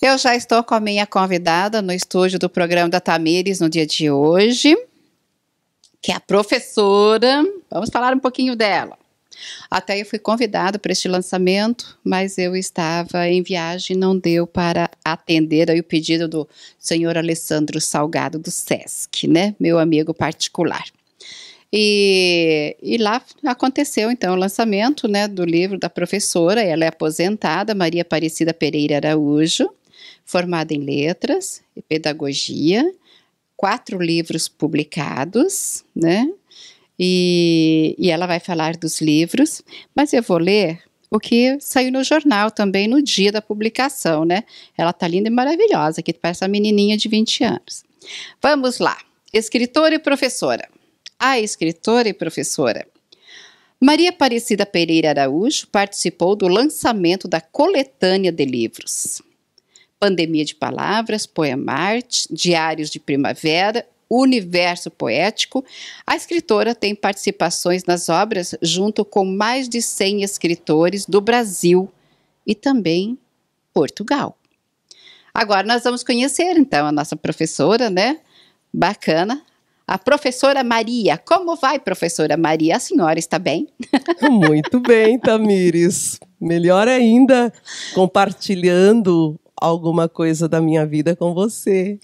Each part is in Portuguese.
Eu já estou com a minha convidada no estúdio do programa da Tamires no dia de hoje, que é a professora. Vamos falar um pouquinho dela. Até eu fui convidada para este lançamento, mas eu estava em viagem e não deu para atender aí o pedido do senhor Alessandro Salgado do SESC, né? Meu amigo particular. E, e, lá aconteceu então o lançamento né, do livro da professora, ela é aposentada, Maria Aparecida Pereira Araújo, formada em letras e pedagogia, quatro livros publicados, né? E, e ela vai falar dos livros, mas eu vou ler o que saiu no jornal também no dia da publicação, né? Ela tá linda e maravilhosa, que parece uma menininha de 20 anos. Vamos lá. Escritora e professora. A escritora e professora Maria Aparecida Pereira Araújo participou do lançamento da coletânea de livros Pandemia de Palavras, Poemarte, Diários de Primavera, Universo Poético, a escritora tem participações nas obras junto com mais de 100 escritores do Brasil e também Portugal. Agora nós vamos conhecer então a nossa professora, né? Bacana. A professora Maria. Como vai, professora Maria? A senhora está bem? Muito bem, Tamires. Melhor ainda, compartilhando alguma coisa da minha vida com você.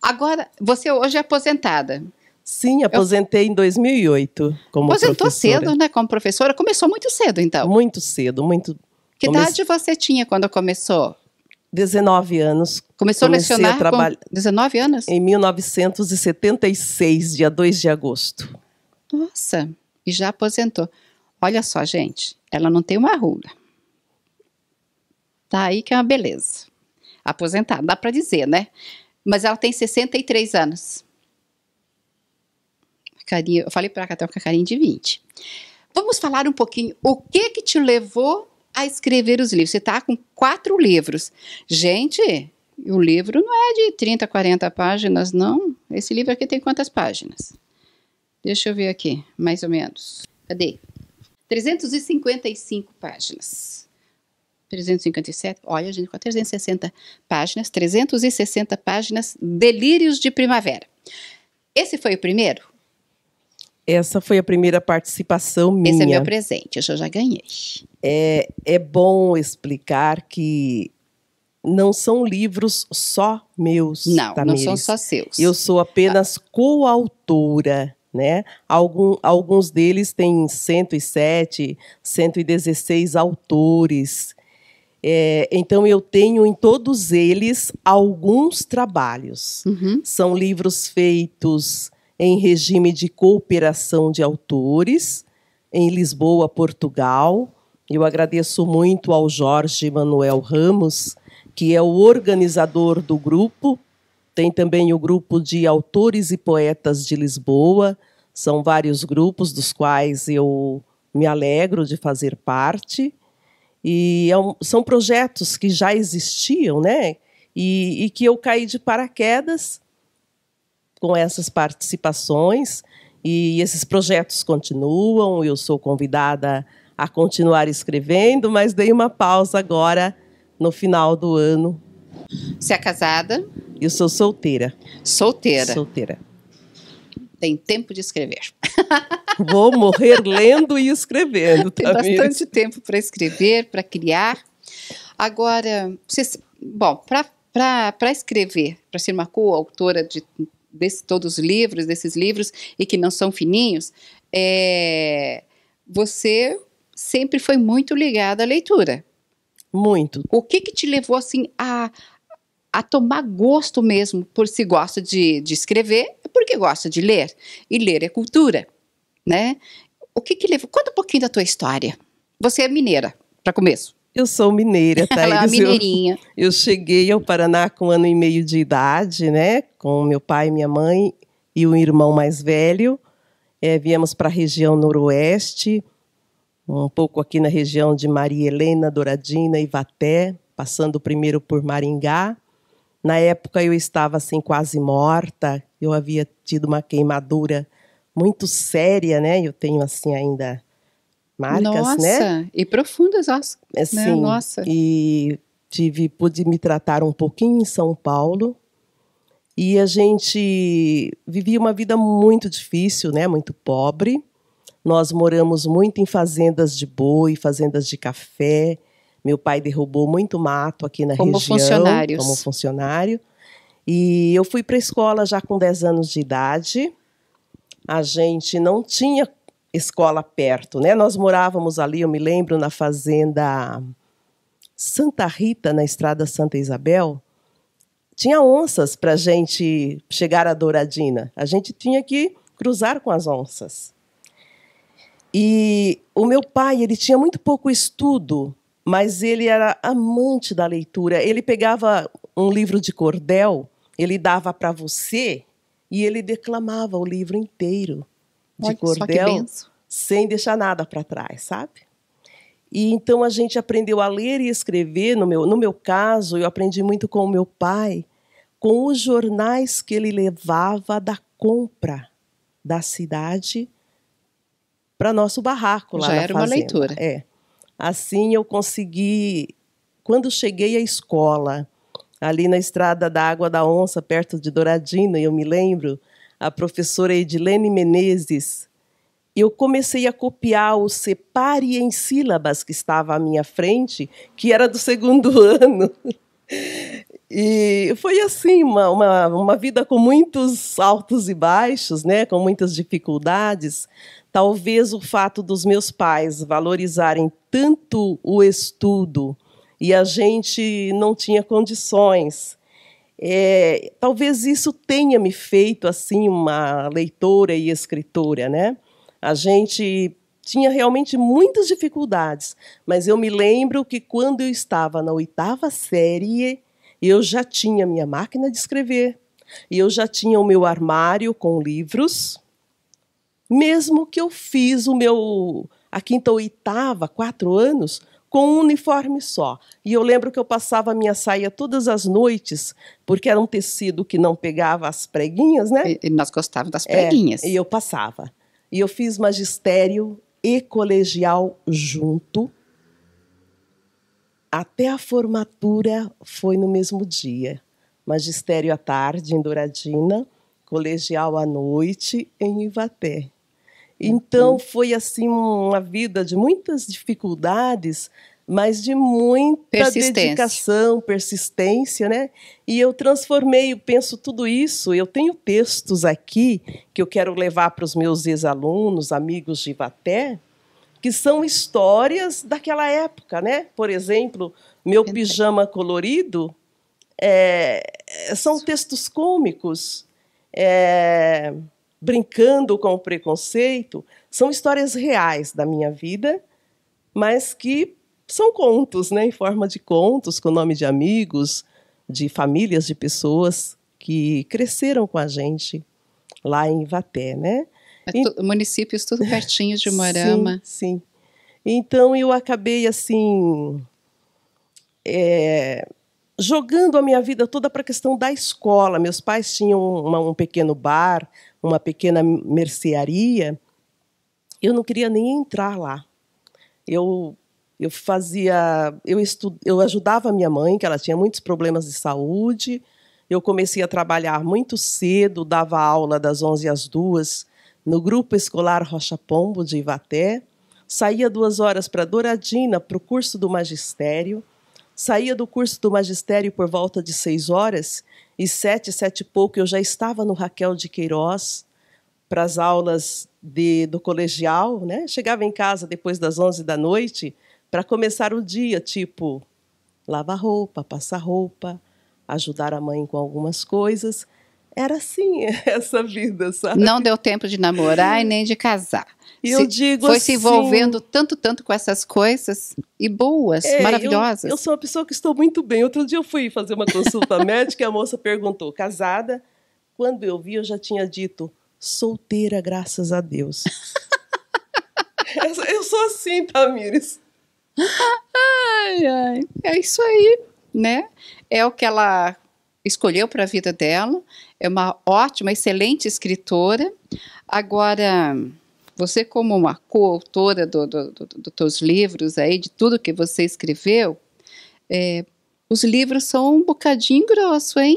Agora, você hoje é aposentada. Sim, aposentei eu... em 2008 como Aposentou professora. cedo, né, como professora? Começou muito cedo, então. Muito cedo, muito. Que Come... idade você tinha quando começou? 19 anos. Começou Comecei a lecionar a trabalhar... com 19 anos? Em 1976, dia 2 de agosto. Nossa, e já aposentou. Olha só, gente, ela não tem uma ruga. Tá aí que é uma beleza aposentada, dá para dizer, né? Mas ela tem 63 anos. Carinha, eu falei para a Catarina com a carinha de 20. Vamos falar um pouquinho o que que te levou a escrever os livros. Você está com quatro livros. Gente, o livro não é de 30, 40 páginas, não. Esse livro aqui tem quantas páginas? Deixa eu ver aqui, mais ou menos. Cadê? 355 páginas. 357, olha, gente, com 360 páginas, 360 páginas, Delírios de Primavera. Esse foi o primeiro? Essa foi a primeira participação minha. Esse é meu presente, eu já ganhei. É, é bom explicar que não são livros só meus. Não, Tamires. não são só seus. Eu sou apenas coautora. Né? Algum, alguns deles têm 107, 116 autores. É, então, eu tenho em todos eles alguns trabalhos. Uhum. São livros feitos em regime de cooperação de autores, em Lisboa, Portugal. Eu agradeço muito ao Jorge Manuel Ramos, que é o organizador do grupo. Tem também o grupo de autores e poetas de Lisboa. São vários grupos dos quais eu me alegro de fazer parte. E é um, são projetos que já existiam, né? E, e que eu caí de paraquedas com essas participações e esses projetos continuam. Eu sou convidada a continuar escrevendo, mas dei uma pausa agora no final do ano. Você é casada? Eu sou solteira. Solteira. Solteira tem tempo de escrever. Vou morrer lendo e escrevendo. Tá tem bastante tempo para escrever, para criar. Agora, vocês, bom, para escrever, para ser uma coautora de desse, todos os livros, desses livros, e que não são fininhos, é, você sempre foi muito ligada à leitura. Muito. O que que te levou assim a, a tomar gosto mesmo, por se gosta de, de escrever porque gosta de ler. E ler é cultura, né? O que que levou? Conta um pouquinho da tua história. Você é mineira, para começo. Eu sou mineira, tá? Ela é mineirinha. Eu, eu cheguei ao Paraná com um ano e meio de idade, né? Com meu pai, minha mãe e um irmão mais velho. É, viemos para a região noroeste, um pouco aqui na região de Maria Helena, Douradina, Vaté, passando primeiro por Maringá. Na época eu estava assim quase morta, eu havia tido uma queimadura muito séria, né? Eu tenho assim ainda marcas, nossa, né? Nossa, e profundas, nossa. Né? Assim, né? Nossa. E tive pude me tratar um pouquinho em São Paulo. E a gente vivia uma vida muito difícil, né? Muito pobre. Nós moramos muito em fazendas de boi, fazendas de café, meu pai derrubou muito mato aqui na como região. Como funcionário. E eu fui para a escola já com 10 anos de idade. A gente não tinha escola perto, né? Nós morávamos ali, eu me lembro, na fazenda Santa Rita, na estrada Santa Isabel. Tinha onças para a gente chegar a Douradina. A gente tinha que cruzar com as onças. E o meu pai, ele tinha muito pouco estudo mas ele era amante da leitura. Ele pegava um livro de cordel, ele dava para você e ele declamava o livro inteiro de Olha, cordel, sem deixar nada para trás, sabe? E então a gente aprendeu a ler e escrever. No meu, no meu caso, eu aprendi muito com o meu pai, com os jornais que ele levava da compra da cidade para nosso barraco lá Já era fazenda. uma leitura. É. Assim eu consegui, quando cheguei à escola, ali na estrada da Água da Onça, perto de Douradina, eu me lembro, a professora Edilene Menezes, eu comecei a copiar o separe em sílabas que estava à minha frente, que era do segundo ano. E foi assim, uma, uma, uma vida com muitos altos e baixos, né, com muitas dificuldades. Talvez o fato dos meus pais valorizarem tanto o estudo e a gente não tinha condições. É, talvez isso tenha me feito assim uma leitora e escritora, né? A gente tinha realmente muitas dificuldades, mas eu me lembro que quando eu estava na oitava série, e eu já tinha minha máquina de escrever, e eu já tinha o meu armário com livros, mesmo que eu fiz o meu a quinta ou oitava, quatro anos, com um uniforme só. E eu lembro que eu passava a minha saia todas as noites, porque era um tecido que não pegava as preguinhas, né? E, nós gostávamos das é, preguinhas. É, e eu passava. E eu fiz magistério e colegial junto até a formatura foi no mesmo dia. Magistério à tarde em Douradina, colegial à noite em Ivaté. Então uhum. foi assim uma vida de muitas dificuldades, mas de muita persistência. dedicação, persistência, né? E eu transformei, eu penso tudo isso. Eu tenho textos aqui que eu quero levar para os meus ex-alunos, amigos de Ivaté, que são histórias daquela época, né? Por exemplo, meu pijama colorido é, é, são textos cômicos é, brincando com o preconceito, são histórias reais da minha vida, mas que são contos, né? Em forma de contos, com nome de amigos, de famílias, de pessoas que cresceram com a gente lá em Ivaté, né? É tu, municípios tudo pertinho de Morama. Sim, sim. Então eu acabei assim é, jogando a minha vida toda para a questão da escola. Meus pais tinham uma, um pequeno bar, uma pequena mercearia. Eu não queria nem entrar lá. Eu eu fazia, eu estu, eu ajudava a minha mãe, que ela tinha muitos problemas de saúde. Eu comecei a trabalhar muito cedo, dava aula das 11 às 2 no grupo escolar Rocha Pombo de Ivaté, saía duas horas para Douradina para o curso do magistério, saía do curso do magistério por volta de seis horas e sete, sete e pouco eu já estava no Raquel de Queiroz para as aulas de, do colegial, né? Chegava em casa depois das onze da noite para começar o dia, tipo lavar roupa, passar roupa, ajudar a mãe com algumas coisas era assim essa vida, sabe? Não deu tempo de namorar e nem de casar. E eu digo Foi assim, se envolvendo tanto, tanto com essas coisas e boas, é, maravilhosas. Eu, eu, sou uma pessoa que estou muito bem. Outro dia eu fui fazer uma consulta médica e a moça perguntou, casada? Quando eu vi, eu já tinha dito, solteira, graças a Deus. eu, eu sou assim, Tamires. Ai, ai. É isso aí, né? É o que ela escolheu para a vida dela é uma ótima, excelente escritora. Agora, você como uma coautora do, do, do, dos livros aí, de tudo que você escreveu, é, os livros são um bocadinho grosso, hein?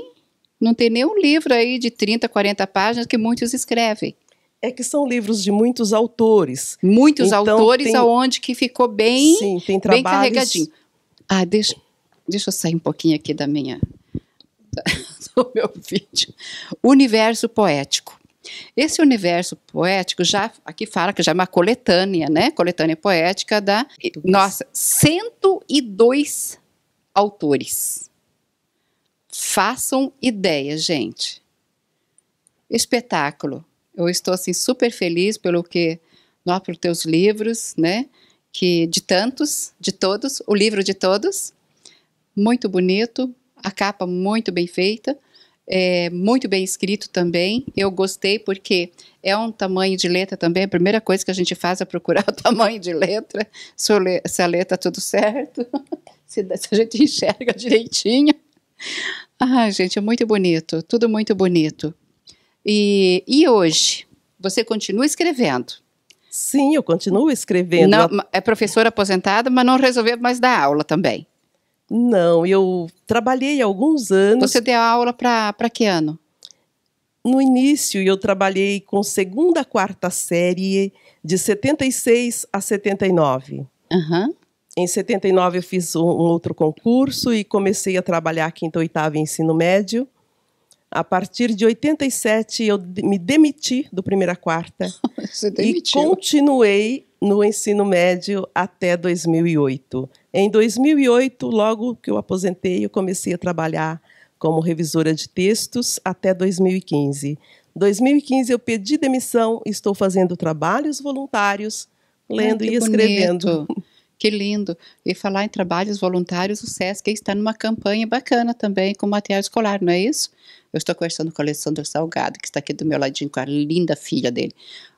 Não tem nenhum livro aí de 30, 40 páginas que muitos escrevem. É que são livros de muitos autores. Muitos então, autores, tem... aonde que ficou bem, Sim, tem trabalhos... bem carregadinho. Ah, deixa, deixa eu sair um pouquinho aqui da minha. o meu vídeo. Universo poético. Esse universo poético já aqui fala que já é uma coletânea, né? Coletânea poética da nossa 102 autores. Façam ideia, gente. Espetáculo. Eu estou assim super feliz pelo que nós pelos teus livros, né? Que de tantos, de todos, o livro de todos, muito bonito, a capa muito bem feita, é, muito bem escrito também. Eu gostei porque é um tamanho de letra também. A primeira coisa que a gente faz é procurar o tamanho de letra, se, le se a letra tá tudo certo, se, se a gente enxerga direitinho. Ah, gente, é muito bonito, tudo muito bonito. E, e hoje, você continua escrevendo? Sim, eu continuo escrevendo. Não, é professora aposentada, mas não resolveu mais dar aula também. Não, eu trabalhei alguns anos. Você deu aula para que ano? No início, eu trabalhei com segunda, quarta série, de 76 a 79. Uhum. Em 79, eu fiz um, um outro concurso e comecei a trabalhar quinta, oitava ensino médio. A partir de 87, eu me demiti do primeira quarta. Você demitiu. E continuei no ensino médio até 2008. Em 2008, logo que eu aposentei, eu comecei a trabalhar como revisora de textos até 2015. 2015 eu pedi demissão, estou fazendo trabalhos voluntários, lendo e escrevendo. Bonito. Que lindo! E falar em trabalhos voluntários, o SESC está numa campanha bacana também com material escolar, não é isso? Eu estou conversando com o Alessandro Salgado, que está aqui do meu ladinho com a linda filha dele,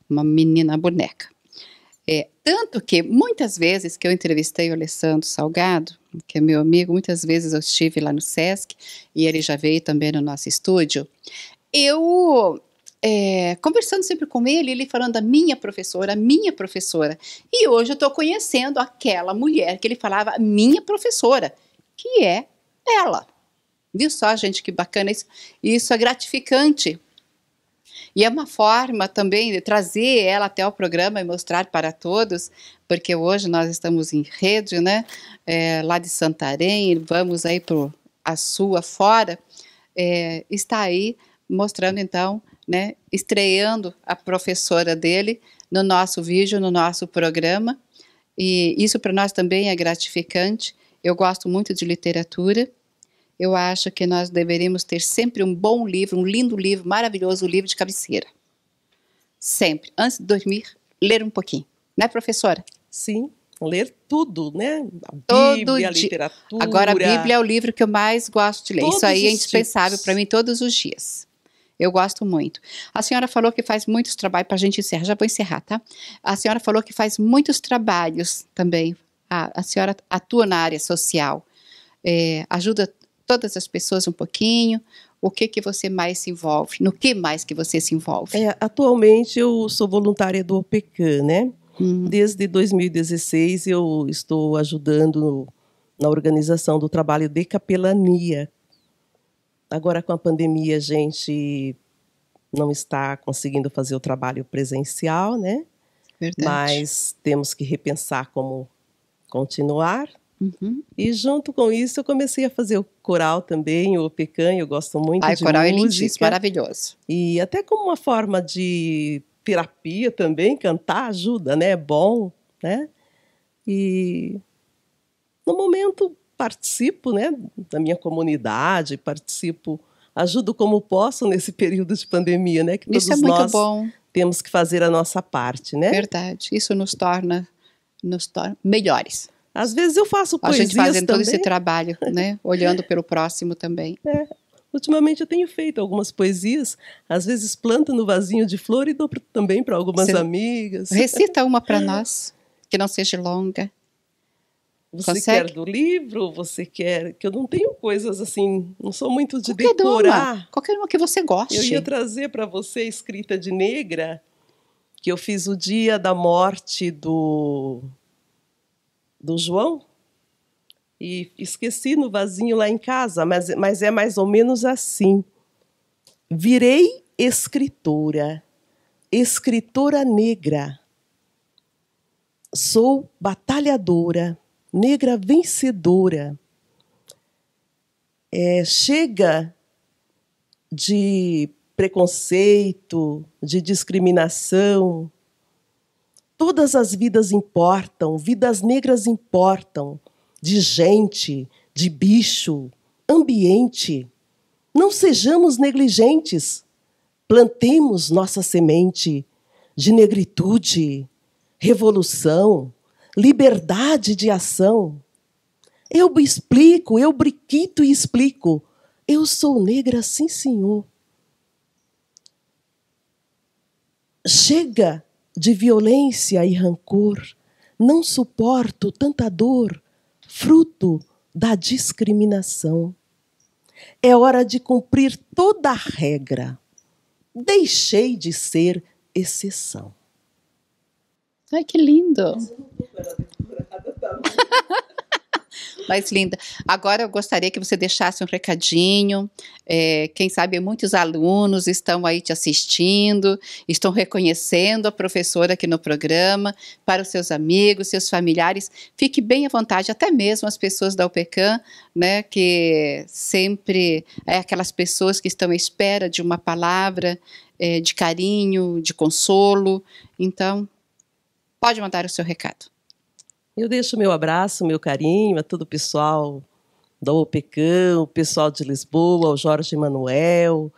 uma menina boneca. Tanto que muitas vezes que eu entrevistei o Alessandro Salgado, que é meu amigo, muitas vezes eu estive lá no SESC e ele já veio também no nosso estúdio. Eu é, conversando sempre com ele, ele falando da minha professora, a minha professora. E hoje eu estou conhecendo aquela mulher que ele falava minha professora, que é ela. Viu só, gente, que bacana isso? Isso é gratificante e é uma forma também de trazer ela até o programa e mostrar para todos, porque hoje nós estamos em rede, né? É, lá de Santarém, vamos aí para a sua fora, é, está aí mostrando então, né? Estreando a professora dele no nosso vídeo, no nosso programa. E isso para nós também é gratificante. Eu gosto muito de literatura eu acho que nós deveríamos ter sempre um bom livro, um lindo livro, maravilhoso livro de cabeceira. Sempre. Antes de dormir, ler um pouquinho. Né, professora? Sim, ler tudo, né? A Bíblia, a literatura. Agora, a Bíblia é o livro que eu mais gosto de ler. Isso aí é indispensável para mim todos os dias. Eu gosto muito. A senhora falou que faz muitos trabalhos, para a gente encerrar, já vou encerrar, tá? A senhora falou que faz muitos trabalhos também. A, a senhora atua na área social, é, ajuda todas as pessoas um pouquinho? O que que você mais se envolve? No que mais que você se envolve? É, atualmente eu sou voluntária do OPECAN, né? Uhum. Desde 2016 eu estou ajudando no, na organização do trabalho de capelania. Agora com a pandemia a gente não está conseguindo fazer o trabalho presencial, né? Verdade. Mas temos que repensar como continuar. Uhum. E junto com isso eu comecei a fazer o coral também, o pecan, eu gosto muito Ai, de coral música. é lindíssimo, é maravilhoso. E até como uma forma de terapia também, cantar ajuda, né? É bom, né? E no momento participo, né, da minha comunidade, participo, ajudo como posso nesse período de pandemia, né, que é todos é muito nós bom. temos que fazer a nossa parte, né? Verdade. Isso nos torna nos torna melhores. Às vezes eu faço poesias também. A gente fazendo todo esse trabalho, né? Olhando pelo próximo também. É. Ultimamente eu tenho feito algumas poesias, às vezes planto no vasinho de flor e dou também para algumas Você amigas. Recita uma para nós, que não seja longa. Você Consegue? quer do livro? Você quer. Que eu não tenho coisas assim. Não sou muito de Qualquer decorar. Uma. Qualquer uma que você goste. Eu ia trazer para você escrita de negra, que eu fiz o dia da morte do do João e esqueci no vasinho lá em casa, mas, mas é mais ou menos assim. Virei escritora, escritora negra. Sou batalhadora, negra vencedora. É, chega de preconceito, de discriminação, Todas as vidas importam, vidas negras importam, de gente, de bicho, ambiente. Não sejamos negligentes. Plantemos nossa semente de negritude, revolução, liberdade de ação. Eu explico, eu briquito e explico. Eu sou negra, sim, senhor. Chega de violência e rancor, não suporto tanta dor, fruto da discriminação. É hora de cumprir toda a regra. Deixei de ser exceção. Ai, que lindo! Mas linda. Agora eu gostaria que você deixasse um recadinho. É, quem sabe muitos alunos estão aí te assistindo, estão reconhecendo a professora aqui no programa, para os seus amigos, seus familiares. Fique bem à vontade, até mesmo as pessoas da UPECAM, né, que sempre é aquelas pessoas que estão à espera de uma palavra é, de carinho, de consolo. Então, pode mandar o seu recado. Eu deixo meu abraço, meu carinho a todo o pessoal da OPECAM, o pessoal de Lisboa, ao Jorge Manuel,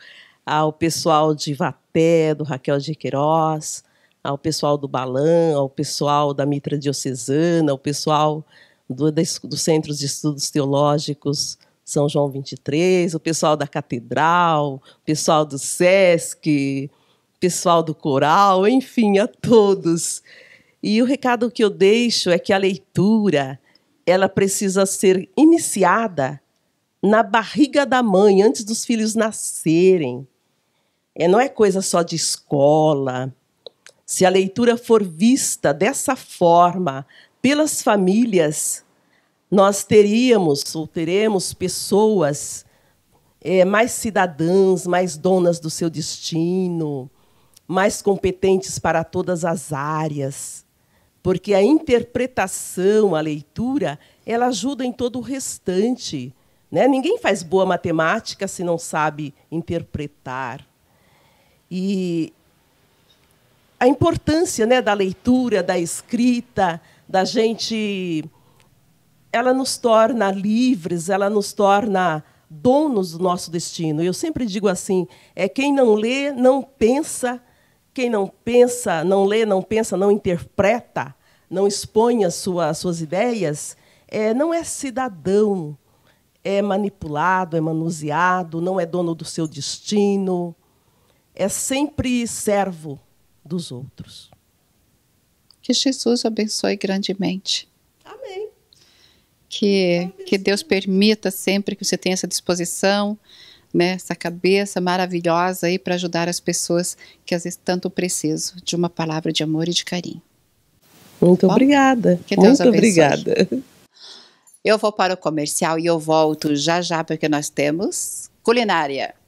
ao pessoal de Vaté, do Raquel de Queiroz, ao pessoal do Balan, ao pessoal da Mitra Diocesana, ao pessoal do, do Centro de Estudos Teológicos São João 23, o pessoal da Catedral, o pessoal do SESC, pessoal do Coral, enfim, a todos e o recado que eu deixo é que a leitura ela precisa ser iniciada na barriga da mãe, antes dos filhos nascerem. É, não é coisa só de escola. Se a leitura for vista dessa forma pelas famílias, nós teríamos ou teremos pessoas é, mais cidadãs, mais donas do seu destino, mais competentes para todas as áreas porque a interpretação, a leitura, ela ajuda em todo o restante. Né? Ninguém faz boa matemática se não sabe interpretar. E a importância né, da leitura, da escrita, da gente. Ela nos torna livres, ela nos torna donos do nosso destino. Eu sempre digo assim: é quem não lê, não pensa, quem não pensa, não lê, não pensa, não interpreta, não expõe as suas ideias, é, não é cidadão, é manipulado, é manuseado, não é dono do seu destino, é sempre servo dos outros. Que Jesus abençoe grandemente. Amém. Que, Amém. que Deus permita sempre que você tenha essa disposição, né, essa cabeça maravilhosa aí para ajudar as pessoas que às vezes tanto precisam de uma palavra de amor e de carinho. Muito tá Bom, obrigada. Que Deus Muito abençoe. obrigada. Eu vou para o comercial e eu volto já já porque nós temos culinária.